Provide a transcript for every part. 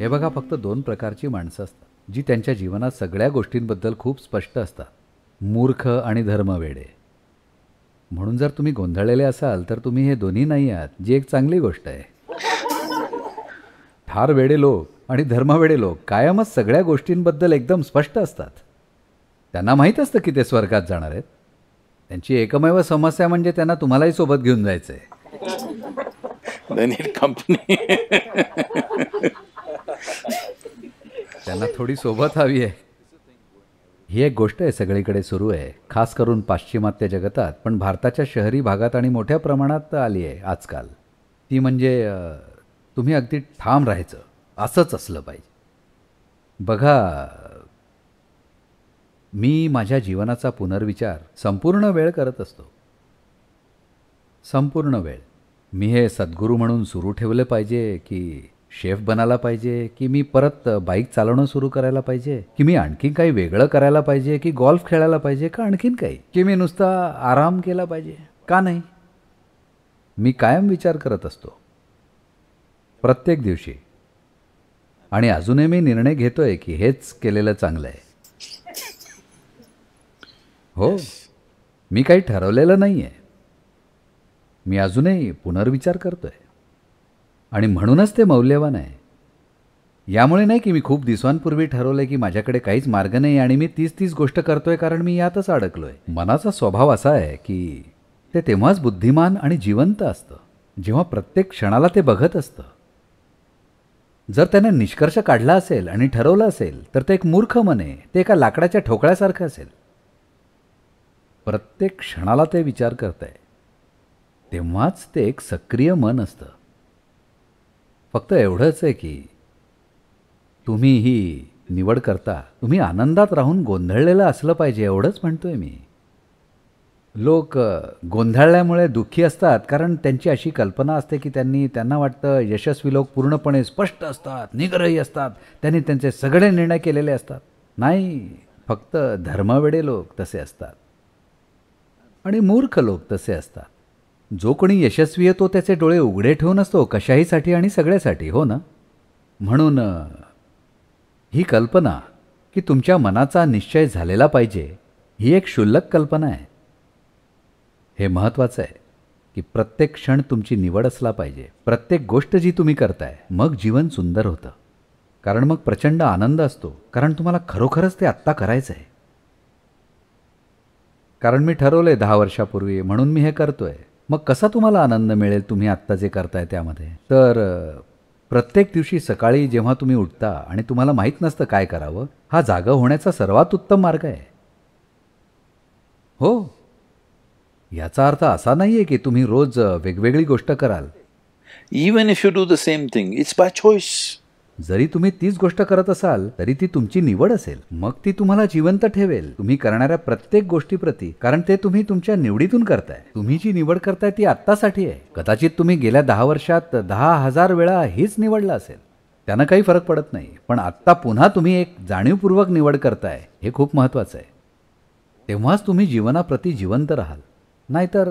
हे बघा फक्त दोन प्रकारची माणसं असतात जी त्यांच्या जीवनात सगळ्या गोष्टींबद्दल खूप स्पष्ट असतात मूर्ख आणि धर्मवेडे म्हणून जर तुम्ही गोंधळलेले असाल तर तुम्ही हे दोन्ही नाही आहात जी एक चांगली गोष्ट आहे ठार वेडे लोक आणि धर्मवेडे लोक कायमच सगळ्या गोष्टींबद्दल एकदम स्पष्ट असतात त्यांना माहीत असतं की ते स्वर्गात जाणार आहेत त्यांची एकमेव समस्या म्हणजे त्यांना तुम्हालाही सोबत घेऊन जायचं आहे कंपनी मला थोडी सोबत हवी आहे ही एक गोष्ट आहे सगळीकडे सुरू आहे खास करून पाश्चिमात्य जगतात पण भारताच्या शहरी भागात आणि मोठ्या प्रमाणात आली आहे आजकाल ती म्हणजे तुम्ही अगदी ठाम राहायचं असंच असलं पाहिजे बघा मी माझ्या जीवनाचा पुनर्विचार संपूर्ण वेळ करत असतो संपूर्ण वेळ मी हे सद्गुरू म्हणून सुरू ठेवलं पाहिजे की शेफ बनायला पाहिजे की मी परत बाईक चालवणं सुरू करायला पाहिजे की मी आणखीन काही वेगळं करायला पाहिजे की गॉल्फ खेळायला पाहिजे का आणखीन काही की मी नुसता आराम केला पाहिजे का नाही मी कायम विचार करत असतो प्रत्येक दिवशी आणि अजूनही मी निर्णय घेतोय की हेच केलेलं चांगलं आहे हो मी काही ठरवलेलं नाही आहे मी अजूनही पुनर्विचार करतोय आणि म्हणूनच ते मौल्यवान आहे यामुळे नाही की मी खूप दिवसांपूर्वी ठरवलंय की माझ्याकडे काहीच मार्ग नाही आणि मी तीच तीच गोष्ट करतोय कारण मी यातच अडकलोय मनाचा स्वभाव असा आहे की ते तेव्हाच बुद्धिमान आणि जिवंत असतं जेव्हा प्रत्येक क्षणाला ते बघत असतं जर त्याने निष्कर्ष काढला असेल आणि ठरवलं असेल तर ते एक मूर्ख मने ते एका लाकडाच्या ठोकळ्यासारखं असेल प्रत्येक क्षणाला ते विचार करत आहे तेव्हाच ते एक सक्रिय मन असतं फक्त एवढंच आहे की तुम्ही ही निवड करता तुम्ही आनंदात राहून गोंधळलेलं असलं पाहिजे एवढंच म्हणतोय मी लोक गोंधळल्यामुळे दुःखी असतात कारण त्यांची अशी कल्पना असते की त्यांनी त्यांना वाटतं यशस्वी लोक पूर्णपणे स्पष्ट असतात निग्रही असतात त्यांनी त्यांचे सगळे निर्णय केलेले असतात नाही फक्त धर्मवेडे लोक तसे असतात आणि मूर्ख लोक तसे असतात जो कोणी यशस्वी आहे तो त्याचे डोळे उघडे ठेवून असतो कशाहीसाठी आणि सगळ्यासाठी हो ना म्हणून ही कल्पना की तुमच्या मनाचा निश्चय झालेला पाहिजे ही एक क्षुल्लक कल्पना आहे हे महत्त्वाचं आहे की प्रत्येक क्षण तुमची निवड असला पाहिजे प्रत्येक गोष्ट जी तुम्ही करताय मग जीवन सुंदर होतं कारण मग प्रचंड आनंद असतो कारण तुम्हाला खरोखरच ते आत्ता करायचं आहे कारण मी ठरवलं आहे दहा वर्षापूर्वी म्हणून मी हे करतो आहे मग कसा तुम्हाला आनंद मिळेल तुम्ही आत्ता जे करताय त्यामध्ये तर प्रत्येक दिवशी सकाळी जेव्हा तुम्ही उठता आणि तुम्हाला माहीत नसतं काय करावं हा जागा होण्याचा सर्वात उत्तम मार्ग आहे हो याचा अर्थ असा नाही आहे की तुम्ही रोज वेगवेगळी गोष्ट कराल even if you do the same thing it's by choice जरी तुम्ही तीच गोष्ट करत असाल तरी ती तुमची निवड असेल मग ती तुम्हाला जिवंत ठेवेल तुम्ही करणाऱ्या प्रत्येक गोष्टीप्रती कारण ते तुम्ही तुमच्या निवडीतून करताय तुम्ही जी निवड करताय ती आत्तासाठी आहे कदाचित तुम्ही गेल्या दहा वर्षात दहा हजार वेळा हीच निवडला असेल त्यानं काही फरक पडत नाही पण आत्ता पुन्हा तुम्ही एक जाणीवपूर्वक निवड करताय हे खूप महत्वाचं आहे तेव्हाच तुम्ही जीवनाप्रती जिवंत राहाल नाहीतर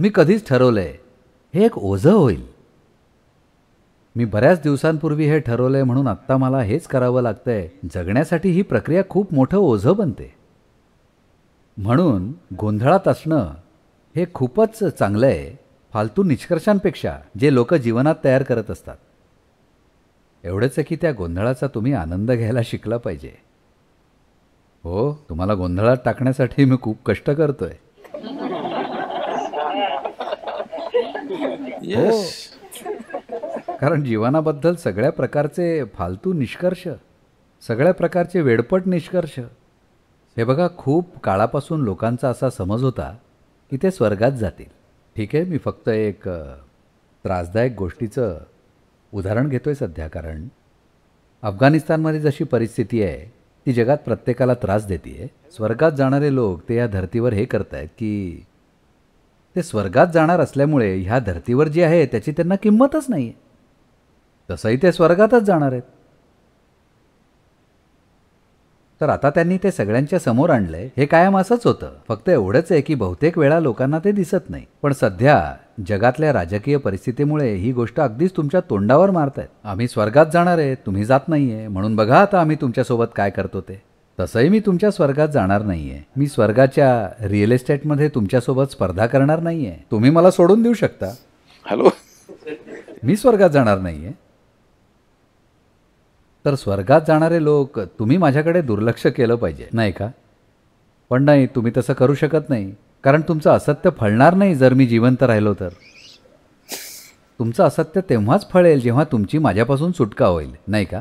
मी कधीच ठरवलंय हे एक ओझं होईल मी बऱ्याच दिवसांपूर्वी हे ठरवलंय म्हणून आत्ता मला हेच करावं लागतंय जगण्यासाठी ही प्रक्रिया खूप मोठं ओझं बनते म्हणून गोंधळात असणं हे खूपच चांगलं आहे फालतू निष्कर्षांपेक्षा जे लोक जीवनात तयार करत असतात एवढंच आहे की त्या गोंधळाचा तुम्ही आनंद घ्यायला शिकला पाहिजे हो तुम्हाला गोंधळात टाकण्यासाठी मी खूप कष्ट करतोय हो. कारण जीवनाबद्दल सगळ्या प्रकारचे फालतू निष्कर्ष सगळ्या प्रकारचे वेडपट निष्कर्ष हे बघा खूप काळापासून लोकांचा असा समज होता की ते स्वर्गात जातील ठीक आहे मी फक्त एक त्रासदायक गोष्टीचं उदाहरण घेतो आहे सध्या कारण अफगाणिस्तानमध्ये जशी परिस्थिती आहे ती जगात प्रत्येकाला त्रास देते आहे स्वर्गात जाणारे लोक ते या धर्तीवर हे करत आहेत की ते स्वर्गात जाणार असल्यामुळे ह्या धर्तीवर जी आहे त्याची त्यांना किंमतच नाही आहे तसंही ते स्वर्गातच जाणार आहेत तर आता त्यांनी ते सगळ्यांच्या समोर आणलंय हे कायम असंच होतं फक्त एवढंच आहे की बहुतेक वेळा लोकांना ते दिसत नाही पण सध्या जगातल्या राजकीय परिस्थितीमुळे ही गोष्ट अगदीच तुमच्या तोंडावर मारत आहेत आम्ही स्वर्गात जाणार आहे तुम्ही जात नाहीये म्हणून बघा आता आम्ही तुमच्यासोबत काय करतो ते तसंही मी तुमच्या स्वर्गात जाणार नाहीये मी स्वर्गाच्या रिअल इस्टेटमध्ये तुमच्यासोबत स्पर्धा करणार नाहीये तुम्ही मला सोडून देऊ शकता हॅलो मी स्वर्गात जाणार नाहीये तर स्वर्गात जाणारे लोक तुम्ही माझ्याकडे दुर्लक्ष केलं पाहिजे नाही का पण नाही तुम्ही तसं करू शकत नाही कारण तुमचं असत्य फळणार नाही जर मी जिवंत राहिलो तर तुमचं असत्य तेव्हाच फळेल जेव्हा तुमची माझ्यापासून सुटका होईल नाही का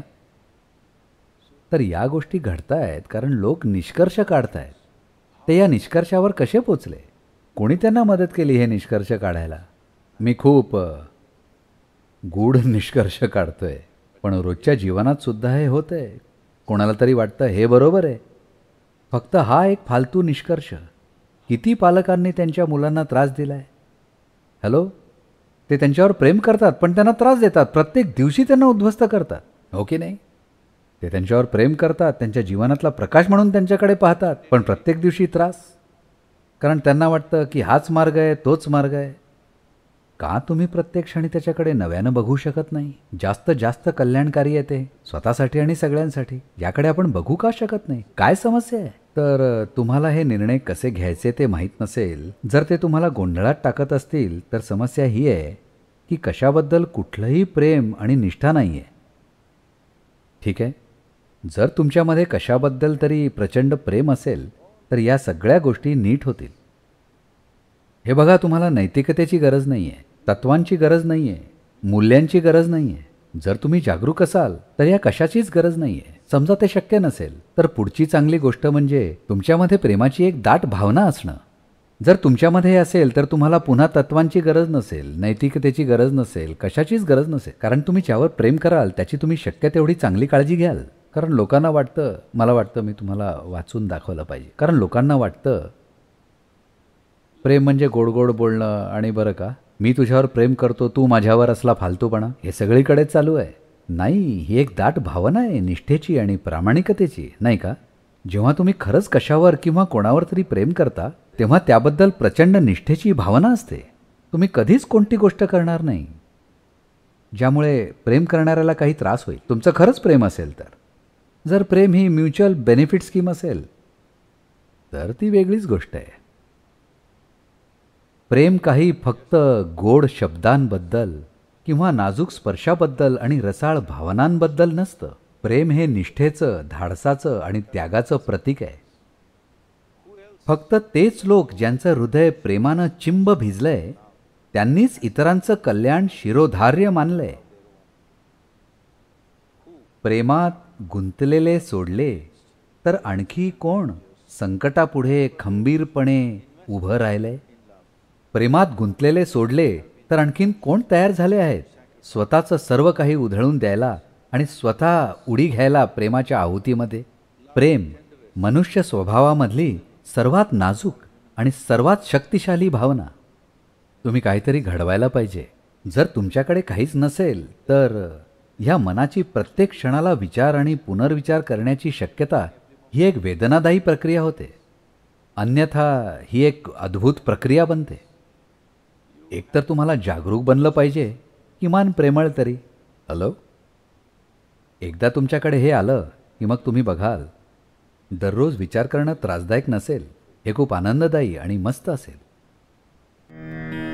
तर या गोष्टी घडतायत आहेत कारण लोक निष्कर्ष काढत आहेत ते या निष्कर्षावर कसे पोचले कोणी त्यांना मदत केली हे निष्कर्ष काढायला मी खूप गूढ निष्कर्ष काढतोय पण रोजच्या जीवनात सुद्धा हे होत आहे कोणाला तरी वाटतं हे बरोबर आहे फक्त हा एक फालतू निष्कर्ष किती पालकांनी त्यांच्या मुलांना त्रास दिला आहे हॅलो ते त्यांच्यावर प्रेम करतात पण त्यांना त्रास देतात प्रत्येक दिवशी त्यांना उद्ध्वस्त करतात हो की नाही ते त्यांच्यावर प्रेम करतात त्यांच्या जीवनातला प्रकाश म्हणून त्यांच्याकडे पाहतात पण प्रत्येक दिवशी त्रास कारण त्यांना वाटतं की हाच मार्ग आहे तोच मार्ग आहे का तुम्ही प्रत्येक क्षणी त्याच्याकडे नव्यानं बघू शकत नाही जास्त जास्त कल्याणकारी येते स्वतःसाठी आणि सगळ्यांसाठी याकडे आपण बघू का शकत नाही काय समस्या आहे तर तुम्हाला हे निर्णय कसे घ्यायचे ते माहीत नसेल जर ते तुम्हाला गोंधळात टाकत असतील तर समस्या ही आहे की कशाबद्दल कुठलंही प्रेम आणि निष्ठा नाही आहे ठीक आहे जर तुमच्यामध्ये कशाबद्दल तरी प्रचंड प्रेम असेल तर या सगळ्या गोष्टी नीट होतील हे बघा तुम्हाला नैतिकतेची गरज नाही आहे तत्वांची गरज नाही आहे मूल्यांची गरज नाही आहे जर तुम्ही जागरूक असाल तर या कशाचीच गरज नाहीये समजा ते शक्य नसेल तर पुढची चांगली गोष्ट म्हणजे तुमच्यामध्ये प्रेमाची एक दाट भावना असणं जर तुमच्यामध्ये असेल तर तुम्हाला पुन्हा तत्वांची गरज नसेल नैतिकतेची गरज नसेल कशाचीच गरज नसेल कारण तुम्ही ज्यावर प्रेम कराल त्याची तुम्ही शक्य तेवढी चांगली काळजी घ्याल कारण लोकांना वाटतं मला वाटतं मी तुम्हाला वाचून दाखवलं पाहिजे कारण लोकांना वाटतं प्रेम म्हणजे गोडगोड बोलणं आणि बरं का मी तुझ्यावर प्रेम करतो तू माझ्यावर असला फालतूपणा हे सगळीकडेच चालू आहे नाही ही एक दाट भावना आहे निष्ठेची आणि प्रामाणिकतेची नाही का जेव्हा तुम्ही खरंच कशावर किंवा कोणावर तरी प्रेम करता तेव्हा त्याबद्दल प्रचंड निष्ठेची भावना असते तुम्ही कधीच कोणती गोष्ट करणार नाही ज्यामुळे प्रेम करणाऱ्याला काही त्रास होईल तुमचं खरंच प्रेम असेल तर जर प्रेम ही म्युच्युअल बेनिफिट स्कीम असेल तर ती वेगळीच गोष्ट आहे प्रेम काही फक्त गोड शब्दांबद्दल किंवा नाजूक स्पर्शाबद्दल आणि रसाळ भावनांबद्दल नसतं प्रेम हे निष्ठेचं धाडसाचं आणि त्यागाचं प्रतीक आहे फक्त तेच लोक ज्यांचं हृदय प्रेमानं चिंब भिजलंय त्यांनीच इतरांचं कल्याण शिरोधार्य मानलंय प्रेमात गुंतलेले सोडले तर आणखी कोण संकटापुढे खंबीरपणे उभं राहिलंय प्रेमात गुंतलेले सोडले तर आणखीन कोण तयार झाले आहेत स्वतःचं सर्व काही उधळून द्यायला आणि स्वतः उडी घ्यायला प्रेमाच्या आहुतीमध्ये प्रेम मनुष्य स्वभावामधली सर्वात नाजूक आणि सर्वात शक्तिशाली भावना तुम्ही काहीतरी घडवायला पाहिजे जर तुमच्याकडे काहीच नसेल तर ह्या मनाची प्रत्येक क्षणाला विचार आणि पुनर्विचार करण्याची शक्यता ही एक वेदनादायी प्रक्रिया होते अन्यथा ही एक अद्भुत प्रक्रिया बनते एकतर तुम्हाला जागरूक बनलं पाहिजे किमान प्रेमळ तरी हलो एकदा तुमच्याकडे हे आलं की मग तुम्ही बघाल दररोज विचार करणं त्रासदायक नसेल हे खूप आनंददायी आणि मस्त असेल